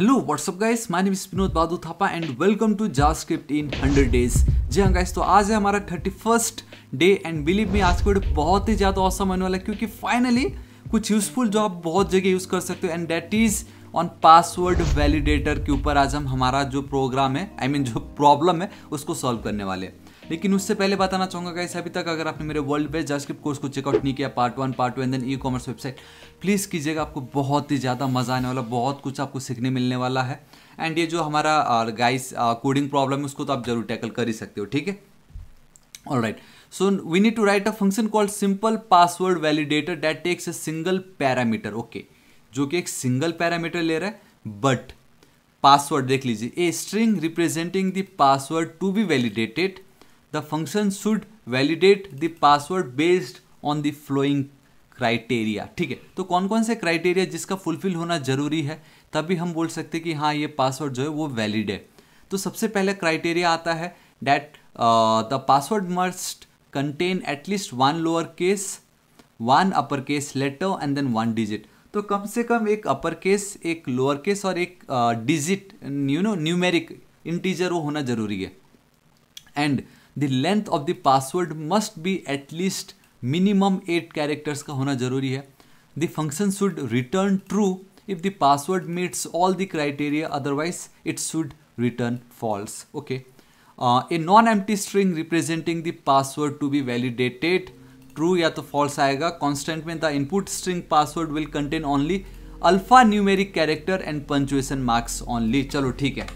hello what's up guys my name is Vinod Badu Thapa and welcome to to script in hundred days जी हाँ guys तो आज है हमारा thirty first day and believe me आज का वीडियो बहुत ही ज़्यादा औसम होने वाला है क्योंकि फाइनली कुछ यूजफुल जो आप बहुत जगह यूज़ कर सकते हो and that is on password validator के ऊपर आज हम हमारा जो प्रोग्राम है आई I मीन mean, जो प्रॉब्लम है उसको सॉल्व करने वाले लेकिन उससे पहले बताना चाहूंगा गाइस अभी तक अगर आपने मेरे वर्ल्ड बेस्ट जास्क्रिप्ट कोर्स को चेकआउट नहीं किया part one part two and then e commerce website please कीजिएगा आपको बहुत ही ज़्यादा मज़ा आने वाला बहुत कुछ आपको सीखने मिलने वाला है एंड ये जो हमारा गाइस कोडिंग प्रॉब्लम है उसको तो आप जरूर टैकल कर ही सकते हो ठीक है all right so we need to write a function called simple password validator that takes a single parameter okay जो कि एक सिंगल पैरामीटर ले रहा है बट पासवर्ड देख लीजिए a string representing the password to be validated the function should validate the password based on the following criteria ठीक है तो कौन कौन से क्राइटेरिया जिसका फुलफिल होना ज़रूरी है तभी हम बोल सकते हैं कि हाँ ये पासवर्ड जो है वो वैलिड है तो सबसे पहले क्राइटेरिया आता है that the password must contain at least one lower case one upper case letter and then one digit तो कम से कम एक अपर केस एक लोअर केस और एक digit you know numeric integer वो होना जरूरी है and the length of the password must be at least minimum eight characters का होना जरूरी है the function should return true if the password meets all the criteria otherwise it should return false okay a non empty string representing the password to be validated true या तो false आएगा constant में the input string password will contain only alpha numeric character and punctuation marks only चलो ठीक है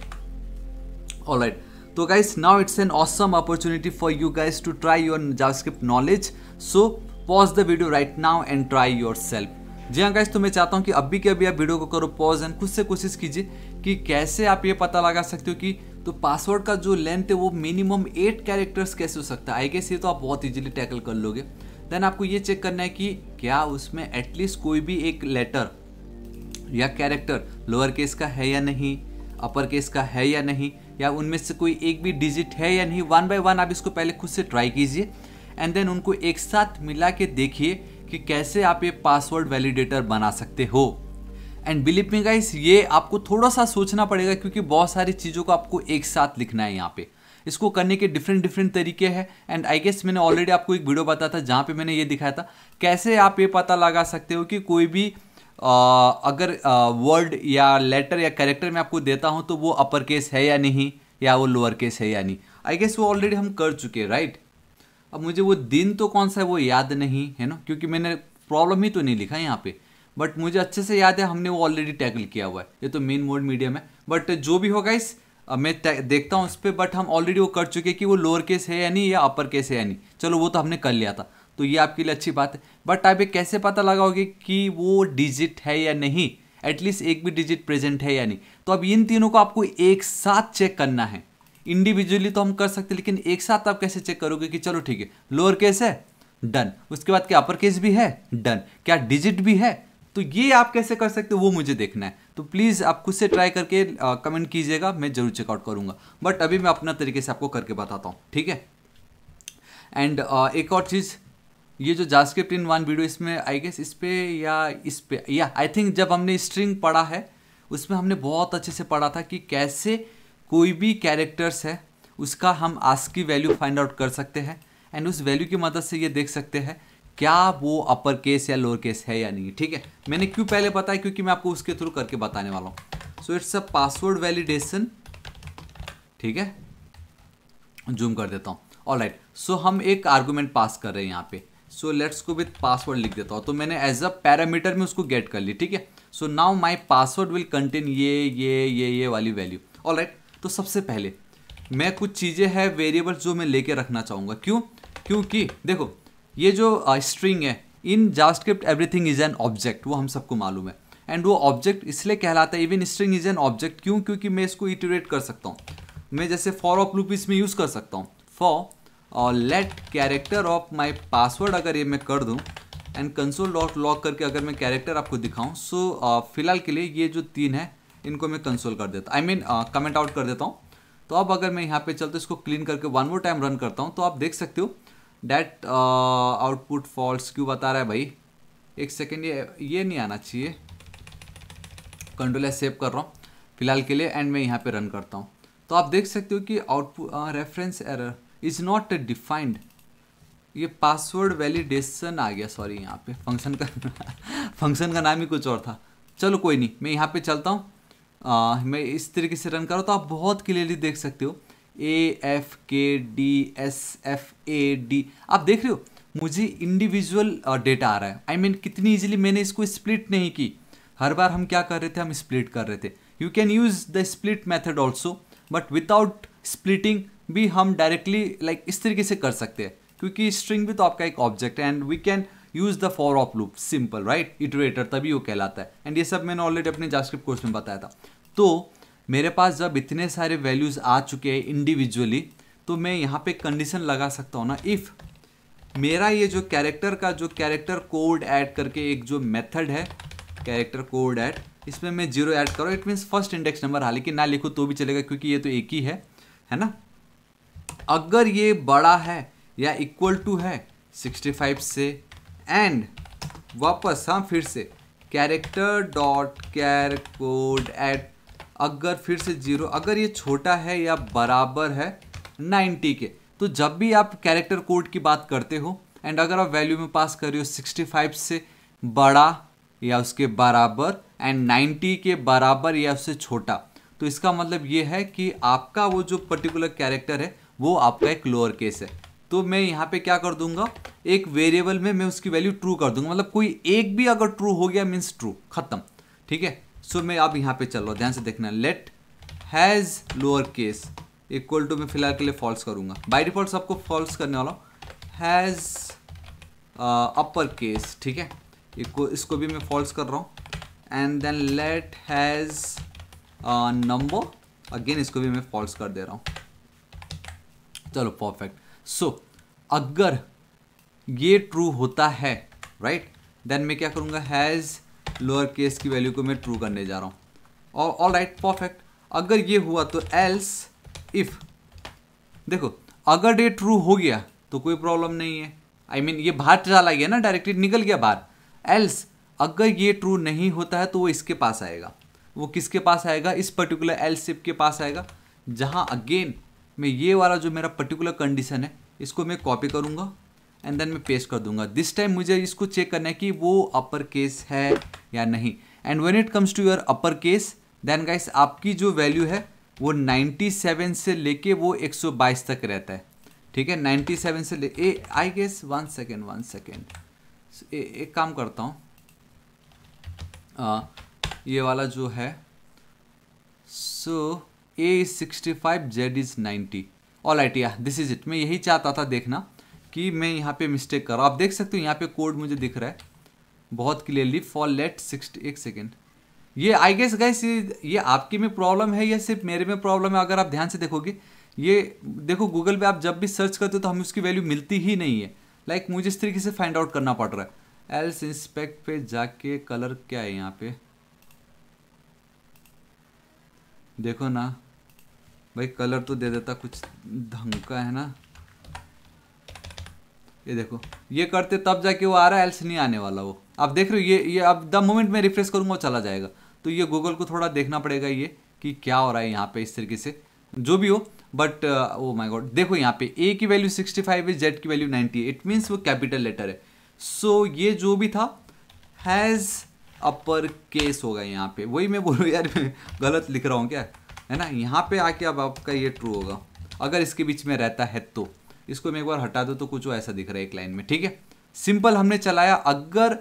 alright तो now it's an awesome opportunity for you guys to try your JavaScript knowledge so pause the video right now and try yourself जी हाँ guys तो मैं चाहता हूँ कि अभी के अभी आप वीडियो को करो पॉज एंड खुद से कोशिश कीजिए कि कैसे आप ये पता लगा सकते हो कि तो पासवर्ड का जो लेंथ है वो मिनिमम एट कैरेक्टर्स कैसे हो सकता है आई गेस ये तो आप बहुत ईजिली टैकल कर लोगे देन आपको ये चेक करना है कि क्या उसमें एटलीस्ट कोई भी एक लेटर या कैरेक्टर लोअर केस का है या नहीं अपर केस का है या नहीं या उनमें से कोई एक भी डिजिट है या नहीं वन बाय वन आप इसको पहले खुद से ट्राई कीजिए एंड देन उनको एक साथ मिला के देखिए कि कैसे आप ये पासवर्ड वैलिडेटर बना सकते हो एंड बिलीव मी गाइस ये आपको थोड़ा सा सोचना पड़ेगा क्योंकि बहुत सारी चीज़ों को आपको एक साथ लिखना है यहाँ पे इसको करने के डिफरेंट डिफरेंट तरीके हैं एंड आई गेस मैंने ऑलरेडी आपको एक वीडियो बताया था जहाँ पे मैंने ये दिखाया था कैसे आप ये पता लगा सकते हो कि कोई भी अगर वर्ड या लेटर या कैरेक्टर मैं आपको देता हूँ तो वो अपर केस है या नहीं या वो लोअर केस है या नहीं आई गेस वो ऑलरेडी हम कर चुके हैं राइट अब मुझे वो दिन तो कौन सा है वो याद नहीं है ना क्योंकि मैंने प्रॉब्लम ही तो नहीं लिखा यहाँ पे बट मुझे अच्छे से याद है हमने वो ऑलरेडी टैकल किया हुआ है ये तो मेन मोड मीडियम है बट जो भी होगा इस मैं देखता हूँ उस पर बट हम ऑलरेडी वो कर चुके कि वो लोअर केस है या नहीं या अपर केस है या नहीं चलो वो तो हमने कर लिया था तो ये आपके लिए अच्छी बात है बट आप ये कैसे पता लगाओगे कि वो डिजिट है या नहीं एटलीस्ट एक भी डिजिट प्रेजेंट है या नहीं तो अब इन तीनों को आपको एक साथ चेक करना है इंडिविजुअली तो हम कर सकते लेकिन एक साथ आप कैसे चेक करोगे कि चलो ठीक है लोअर केस है डन उसके बाद क्या अपर केस भी है डन क्या डिजिट भी है तो ये आप कैसे कर सकते हो वो मुझे देखना है तो प्लीज़ आप खुद से ट्राई करके कमेंट कीजिएगा मैं ज़रूर चेकआउट करूंगा बट अभी मैं अपना तरीके से आपको करके बताता हूँ ठीक है एंड uh, एक और चीज़ ये जो जासके प्रिन वन वीडियो इसमें आई गेस इस पे या इस पे या आई थिंक जब हमने स्ट्रिंग पढ़ा है उसमें हमने बहुत अच्छे से पढ़ा था कि कैसे कोई भी कैरेक्टर्स है उसका हम आज की वैल्यू फाइंड आउट कर सकते हैं एंड उस वैल्यू की मदद से ये देख सकते हैं क्या वो अपर केस या लोअर केस है या नहीं ठीक है मैंने क्यों पहले बताया क्योंकि मैं आपको उसके थ्रू करके बताने वाला हूँ so it's a password validation ठीक है जूम कर देता हूँ ऑल राइट सो हम एक आर्गूमेंट पास कर रहे हैं यहाँ पे so let's go with password लिख देता हूँ तो मैंने एज अ पैरामीटर में उसको गेट कर ली ठीक है so now my password will contain ये ये ये ये वाली वैल्यू ऑल राइट तो सबसे पहले मैं कुछ चीज़ें हैं वेरिएबल्स जो मैं लेके रखना चाहूँगा क्यों क्योंकि देखो ये जो स्ट्रिंग uh, है in every everything is an object वो हम सबको मालूम है एंड वो ऑब्जेक्ट इसलिए कहलाता है even string is an object क्यों क्योंकि मैं इसको इटरेट कर सकता हूँ मैं जैसे फॉर ऑफ लूप इसमें यूज़ कर सकता हूँ फॉर और let character of my password अगर ये मैं कर दूँ एंड कंसोल डॉट लॉक करके अगर मैं कैरेक्टर आपको दिखाऊँ सो so, uh, फिलहाल के लिए ये जो तीन है इनको मैं कंसोल कर देता आई मीन कमेंट आउट कर देता हूँ तो अब अगर मैं यहाँ पे चलते इसको क्लीन करके वन मोर टाइम रन करता हूँ तो आप देख सकते हो डैट आउटपुट फॉल्ट क्यों बता रहा है भाई एक सेकेंड ये ये नहीं आना चाहिए कंट्रोल सेव कर रहा हूँ फिलहाल के लिए एंड मैं यहाँ पे रन करता हूँ तो आप देख सकते हो कि output reference error is not defined ये पासवर्ड वैलिडेशन आ गया सॉरी यहाँ पे फंक्शन का फंक्शन का नाम ही कुछ और था चलो कोई नहीं मैं यहाँ पे चलता हूँ मैं इस तरीके से रन करो तो आप बहुत क्लियरली देख सकते हो A F K D S F A D आप देख रहे हो मुझे इंडिविजुअल डेटा आ रहा है आई I मीन mean, कितनी इजीली मैंने इसको स्प्लिट नहीं की हर बार हम क्या कर रहे थे हम स्प्लिट कर रहे थे you can use the split method also but without splitting भी हम डायरेक्टली लाइक like, इस तरीके से कर सकते हैं क्योंकि स्ट्रिंग भी तो आपका एक ऑब्जेक्ट है and we can use the for of loop simple right iterator तभी वो कहलाता है एंड ये सब मैंने ऑलरेडी अपने जास्क्रिप्ट कोर्स में बताया था तो मेरे पास जब इतने सारे वैल्यूज़ आ चुके हैं इंडिविजुअली तो मैं यहाँ पे कंडीशन लगा सकता हूँ ना इफ़ मेरा ये जो कैरेक्टर का जो कैरेक्टर कोड ऐड करके एक जो मेथड है कैरेक्टर कोड ऐड इसमें मैं जीरो ऐड करूँ it means first index number हालांकि ना लिखो तो भी चलेगा क्योंकि ये तो एक ही है है ना अगर ये बड़ा है या इक्वल टू है 65 से एंड वापस हम फिर से character dot char code at अगर फिर से जीरो अगर ये छोटा है या बराबर है 90 के तो जब भी आप कैरेक्टर कोड की बात करते हो एंड अगर आप वैल्यू में पास कर रहे हो 65 से बड़ा या उसके बराबर एंड 90 के बराबर या उससे छोटा तो इसका मतलब ये है कि आपका वो जो पर्टिकुलर कैरेक्टर है वो आपका एक लोअर केस है तो मैं यहाँ पे क्या कर दूंगा एक वेरिएबल में मैं उसकी वैल्यू ट्रू कर दूंगा मतलब कोई एक भी अगर ट्रू हो गया मीन्स ट्रू खत्म ठीक है सो मैं आप यहाँ पे चल रहा हूँ ध्यान से देखना let has lower case equal to मैं फिलहाल के लिए फॉल्स करूंगा बाई डिफॉल्ट सबको फॉल्स करने वाला हैज़ अपर केस ठीक है इसको इसको भी मैं फॉल्स कर रहा हूँ and then let has number again इसको भी मैं फॉल्स कर दे रहा हूँ चलो परफेक्ट सो अगर ये ट्रू होता है राइट देन मैं क्या करूँगा हैज़ लोअर केस की वैल्यू को मैं ट्रू करने जा रहा हूँ और ऑल राइट परफेक्ट अगर ये हुआ तो एल्स इफ़ देखो अगर ये ट्रू हो गया तो कोई प्रॉब्लम नहीं है आई I मीन mean, ये बाहर चला गया ना डायरेक्टली निकल गया बाहर एल्स अगर ये ट्रू नहीं होता है तो वो इसके पास आएगा वो किसके पास आएगा इस पर्टिकुलर एल्स के पास आएगा जहाँ अगेन मैं ये वाला जो मेरा पर्टिकुलर कंडीशन है इसको मैं कॉपी करूँगा एंड देन मैं पेस्ट कर दूंगा दिस टाइम मुझे इसको चेक करना है कि वो अपर केस है या नहीं and when it comes to your upper case then guys आपकी जो वैल्यू है वो 97 से लेके वो 122 तक रहता है ठीक है 97 से ले ए I guess one second one second एक काम करता हूँ ये वाला जो है so so, A is sixty five Z is ninety alright this is it मैं यही चाहता था देखना कि मैं यहाँ पे मिस्टेक कर रहा हूँ आप देख सकते हो यहाँ पे कोड मुझे दिख रहा है बहुत क्लियरली फॉर लेट सिक्सटी एक सेकेंड ये आई गेस गैस ये आपकी में प्रॉब्लम है या सिर्फ मेरे में प्रॉब्लम है अगर आप ध्यान से देखोगे ये देखो गूगल पे आप जब भी सर्च करते हो तो हमें उसकी वैल्यू मिलती ही नहीं है लाइक like, मुझे इस तरीके से फाइंड आउट करना पड़ रहा है एल्स इंस्पेक्ट पे जाके कलर क्या है यहाँ पे देखो ना भाई कलर तो दे देता कुछ ढंग का है ना ये देखो ये करते तब जाके वो आ रहा है एल्स नहीं आने वाला वो आप देख रहे हो ये ये अब द मोमेंट में रिफ्रेश करूँगा वो चला जाएगा तो ये गूगल को थोड़ा देखना पड़ेगा ये कि क्या हो रहा है यहाँ पे इस तरीके से जो भी हो बट ओ माय गॉड देखो यहाँ पे ए की वैल्यू 65 है जेड की वैल्यू 90 है इट मीन्स वो कैपिटल लेटर है सो so, ये जो भी था हैज़ अपर केस होगा यहाँ पे वही मैं बोलूँ यार गलत लिख रहा हूँ क्या है ना यहाँ पे आके अब आपका ये ट्रू होगा अगर इसके बीच में रहता है तो इसको मैं एक बार हटा दो तो कुछ ऐसा दिख रहा है एक लाइन में ठीक है सिंपल हमने चलाया अगर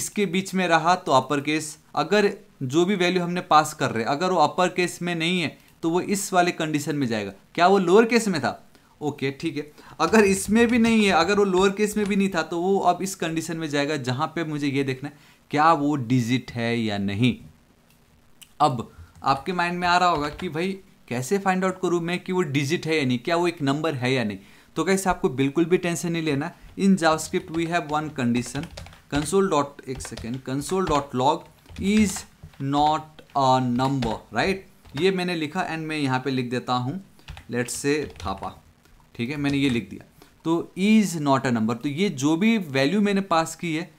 इसके बीच में रहा तो अपर केस अगर जो भी वैल्यू हमने पास कर रहे अगर वो अपर केस में नहीं है तो वो इस वाले कंडीशन में जाएगा क्या वो लोअर केस में था ओके ठीक है अगर इसमें भी नहीं है अगर वो लोअर केस में भी नहीं था तो वो अब इस कंडीशन में जाएगा जहां पे मुझे ये देखना है क्या वो डिजिट है या नहीं अब आपके माइंड में आ रहा होगा कि भाई कैसे फाइंड आउट करूँ मैं कि वो डिजिट है या नहीं क्या वो एक नंबर है या नहीं तो कैसे आपको बिल्कुल भी टेंशन नहीं लेना in JavaScript we have one condition console dot एक second console dot log is not a number right ये मैंने लिखा एंड मैं यहाँ पे लिख देता हूँ लेट्स से थापा ठीक है मैंने ये लिख दिया तो इज़ नॉट अ नंबर तो ये जो भी वैल्यू मैंने पास की है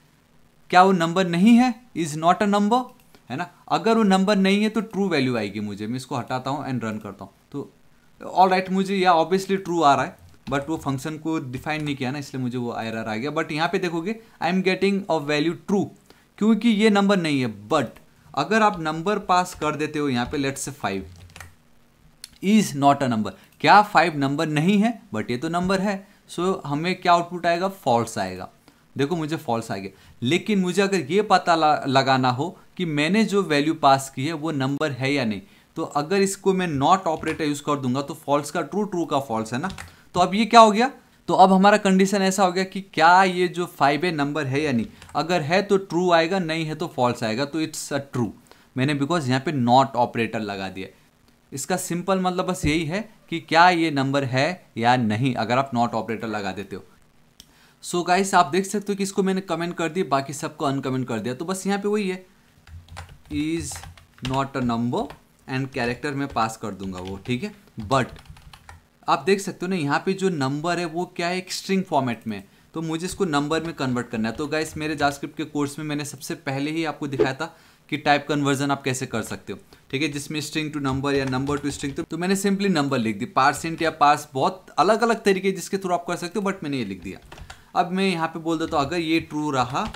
क्या वो नंबर नहीं है इज़ नॉट अ नंबर है ना अगर वो नंबर नहीं है तो ट्रू वैल्यू आएगी मुझे मैं इसको हटाता हूँ एंड रन करता हूँ तो ऑल राइट right, मुझे या ऑब्वियसली ट्रू आ रहा है बट वो फंक्शन को डिफाइन नहीं किया ना इसलिए मुझे वो आयरर आ गया बट यहाँ पे देखोगे I am getting a value true क्योंकि ये नंबर नहीं है बट अगर आप नंबर पास कर देते हो यहाँ पे let's say five is not a number क्या फाइव नंबर नहीं है बट ये तो नंबर है सो so, हमें क्या आउटपुट आएगा फॉल्स आएगा देखो मुझे फॉल्स आ गया लेकिन मुझे अगर ये पता लगाना हो कि मैंने जो वैल्यू पास की है वो नंबर है या नहीं तो अगर इसको मैं नॉट ऑपरेटर यूज़ कर दूंगा तो फॉल्स का ट्रू ट्रू का फॉल्स है ना तो अब ये क्या हो गया तो अब हमारा कंडीशन ऐसा हो गया कि क्या ये जो फाइव ए नंबर है या नहीं अगर है तो ट्रू आएगा नहीं है तो फॉल्स आएगा तो इट्स अ ट्रू मैंने बिकॉज यहाँ पे नॉट ऑपरेटर लगा दिया इसका सिंपल मतलब बस यही है कि क्या ये नंबर है या नहीं अगर आप नॉट ऑपरेटर लगा देते हो सो so गाइस आप देख सकते हो कि इसको मैंने कमेंट कर दिया बाकी सबको अनकमेंट कर दिया तो बस यहाँ पे वही है is not a number and character में पास कर दूंगा वो ठीक है बट आप देख सकते हो ना यहाँ पे जो नंबर है वो क्या है एक स्ट्रिंग फॉर्मेट में तो मुझे इसको नंबर में कन्वर्ट करना है तो गाइस मेरे जावास्क्रिप्ट के कोर्स में मैंने सबसे पहले ही आपको दिखाया था कि टाइप कन्वर्जन आप कैसे कर सकते हो ठीक है जिसमें स्ट्रिंग टू नंबर या नंबर टू स्ट्रिंग तो मैंने सिंपली नंबर लिख दी पार्स इंट या पार्स बहुत अलग अलग तरीके जिसके थ्रू आप कर सकते हो बट मैंने ये लिख दिया अब मैं यहाँ पे बोल देता हूँ अगर ये ट्रू रहा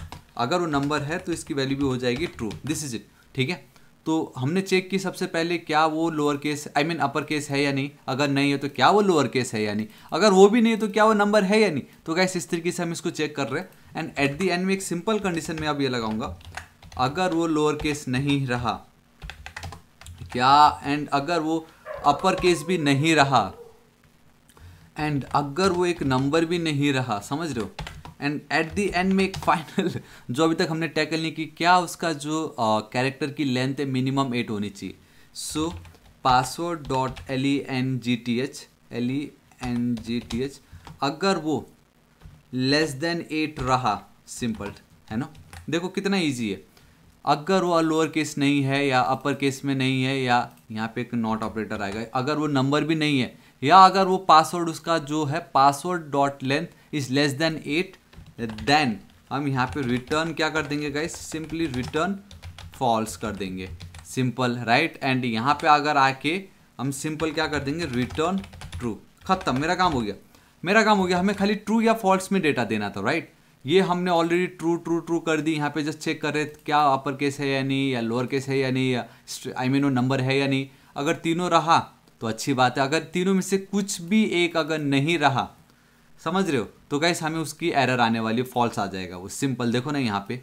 अगर वो नंबर है तो इसकी वैल्यू भी हो जाएगी ट्रू दिस इज इट ठीक है तो हमने चेक की सबसे पहले क्या वो lower case I mean upper case है या नहीं अगर नहीं है तो क्या वो लोअर केस है या नहीं अगर वो भी नहीं है तो क्या वो नंबर है या नहीं तो गैस इस तरीके से हम इसको चेक कर रहे हैं एंड एट दी एंड में एक सिंपल कंडीशन में अब ये लगाऊंगा अगर वो लोअर केस नहीं रहा क्या एंड अगर वो अपर केस भी नहीं रहा एंड अगर वो एक नंबर भी नहीं रहा समझ रहे हो एंड एट दी एंड में एक फाइनल जो अभी तक हमने टैकल नहीं की क्या उसका जो कैरेक्टर uh, की लेंथ है मिनिमम एट होनी चाहिए so password dot L E N G T H L E N G T H अगर वो लेस देन एट रहा सिंपल है ना देखो कितना ईजी है अगर वो लोअर केस नहीं है या अपर केस में नहीं है या यहाँ पे एक नॉट ऑपरेटर आएगा अगर वो नंबर भी नहीं है या अगर वो पासवर्ड उसका जो है password dot length is less than eight then हम यहाँ पे रिटर्न क्या कर देंगे गाइस सिंपली रिटर्न फॉल्स कर देंगे सिंपल राइट एंड यहाँ पे अगर आके हम सिंपल क्या कर देंगे रिटर्न ट्रू खत्म मेरा काम हो गया मेरा काम हो गया हमें खाली ट्रू या फॉल्स में डेटा देना था राइट ये हमने ऑलरेडी ट्रू ट्रू ट्रू कर दी यहाँ पे जस्ट चेक कर रहे क्या अपर केस है या नहीं या लोअर केस है या नहीं या आई मीन वो नंबर है या नहीं अगर तीनों रहा तो अच्छी बात है अगर तीनों में से कुछ भी एक अगर नहीं रहा समझ रहे हो तो गाइस हमें उसकी एरर आने वाली फॉल्स आ जाएगा वो सिंपल देखो ना यहाँ पे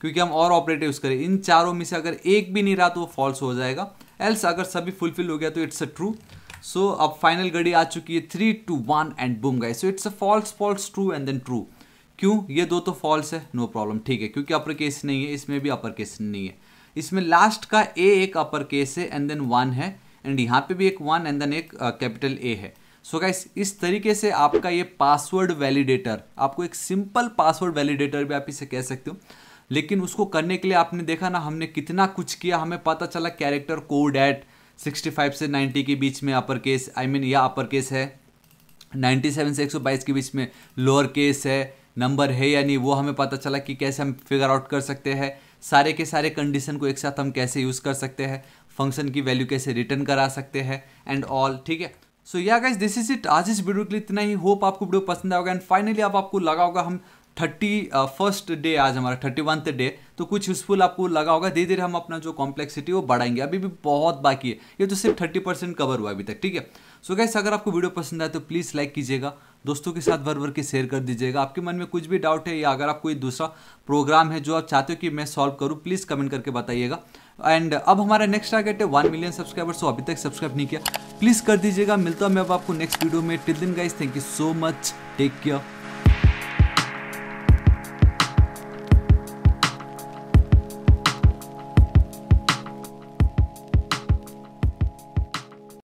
क्योंकि हम और ऑपरेटर यूज़ करें इन चारों में से अगर एक भी नहीं रहा तो वो फॉल्स हो जाएगा एल्स अगर सभी फुलफिल हो गया तो इट्स अ ट्रू सो अब फाइनल घड़ी आ चुकी है three two one and boom guys so it's a false false true and then true क्यों ये दो तो फॉल्स है नो प्रॉब्लम ठीक है क्योंकि अपर केस नहीं है इसमें भी अपर केस नहीं है इसमें लास्ट का ए एक अपर केस है एंड देन वन है एंड यहाँ पे भी एक वन एंड देन एक कैपिटल uh, ए है सो गाइस इस तरीके से आपका ये पासवर्ड वैलिडेटर आपको एक सिंपल पासवर्ड वैलिडेटर भी आप इसे कह सकते हो लेकिन उसको करने के लिए आपने देखा ना हमने कितना कुछ किया हमें पता चला कैरेक्टर कोड एट 65 से 90 के बीच में upper case I I mean mean, या अपर केस है 97 से 122 के बीच में लोअर केस है नंबर है या नहीं वो हमें पता चला कि कैसे हम फिगर आउट कर सकते हैं सारे के सारे कंडीशन को एक साथ हम कैसे यूज़ कर सकते हैं फंक्शन की वैल्यू कैसे रिटर्न करा सकते हैं एंड ऑल ठीक है सो yeah guys this is it आज इस वीडियो के लिए इतना ही होप आपको वीडियो पसंद आएगा एंड फाइनली अब आपको लगा होगा हम थर्टी फर्स्ट डे आज हमारा थर्टी वंथ डे तो कुछ यूजफुल आपको लगा होगा धीरे धीरे हम अपना जो कॉम्प्लेक्सिटी वो बढ़ाएंगे अभी भी बहुत बाकी है ये तो सिर्फ थर्टी परसेंट कवर हुआ अभी तक ठीक है सो so गैस अगर आपको वीडियो पसंद आए तो प्लीज़ लाइक कीजिएगा दोस्तों के साथ भर भर के शेयर कर दीजिएगा आपके मन में कुछ भी डाउट है या अगर आप कोई दूसरा प्रोग्राम है जो आप चाहते हो कि मैं सॉल्व करूँ प्लीज़ कमेंट करके बताइएगा एंड अब हमारा नेक्स्ट टारगेट है वन मिलियन सब्सक्राइबर्स सो अभी तक सब्सक्राइब नहीं किया प्लीज़ कर दीजिएगा मिलता हूँ मैं अब आपको नेक्स्ट वीडियो में till then guys thank you so much take care